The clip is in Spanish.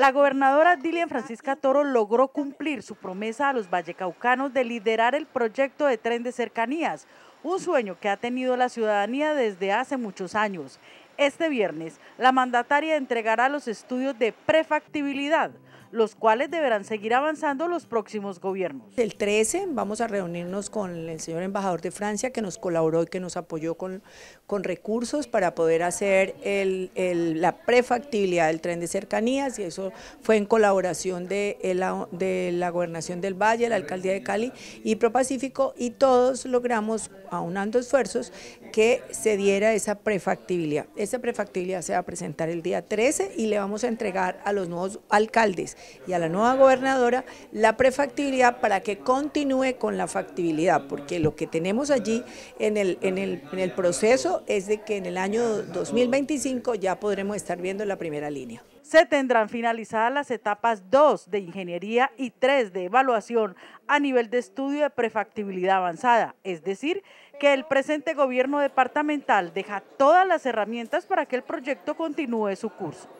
La gobernadora Dilian Francisca Toro logró cumplir su promesa a los vallecaucanos de liderar el proyecto de tren de cercanías, un sueño que ha tenido la ciudadanía desde hace muchos años. Este viernes, la mandataria entregará los estudios de prefactibilidad los cuales deberán seguir avanzando los próximos gobiernos. El 13 vamos a reunirnos con el señor embajador de Francia que nos colaboró y que nos apoyó con, recursos para poder hacer la prefactibilidad del tren de cercanías y eso fue en colaboración de, de la gobernación del Valle, la alcaldía de Cali y Propacífico y todos logramos, aunando esfuerzos, que se diera esa prefactibilidad. Esa prefactibilidad se va a presentar el día 13 y le vamos a entregar a los nuevos alcaldes y a la nueva gobernadora la prefactibilidad para que continúe con la factibilidad, porque lo que tenemos allí en el, proceso es de que en el año 2025 ya podremos estar viendo la primera línea se tendrán finalizadas las etapas 2 de ingeniería y 3 de evaluación a nivel de estudio de prefactibilidad avanzada, es decir, que el presente gobierno departamental deja todas las herramientas para que el proyecto continúe su curso.